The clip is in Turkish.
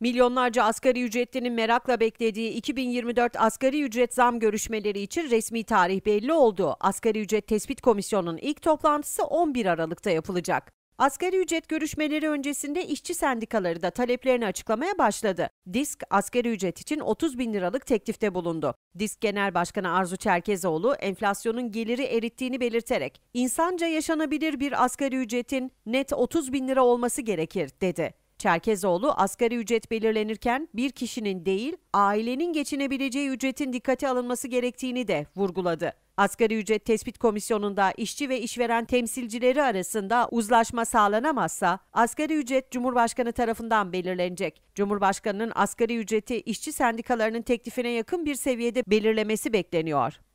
Milyonlarca asgari ücretlinin merakla beklediği 2024 asgari ücret zam görüşmeleri için resmi tarih belli oldu. Asgari ücret tespit komisyonunun ilk toplantısı 11 Aralık'ta yapılacak. Asgari ücret görüşmeleri öncesinde işçi sendikaları da taleplerini açıklamaya başladı. DISK asgari ücret için 30 bin liralık teklifte bulundu. DISK Genel Başkanı Arzu Çerkezoğlu enflasyonun geliri erittiğini belirterek insanca yaşanabilir bir asgari ücretin net 30 bin lira olması gerekir dedi. Çerkezoğlu asgari ücret belirlenirken bir kişinin değil ailenin geçinebileceği ücretin dikkate alınması gerektiğini de vurguladı. Asgari ücret tespit komisyonunda işçi ve işveren temsilcileri arasında uzlaşma sağlanamazsa asgari ücret Cumhurbaşkanı tarafından belirlenecek. Cumhurbaşkanının asgari ücreti işçi sendikalarının teklifine yakın bir seviyede belirlemesi bekleniyor.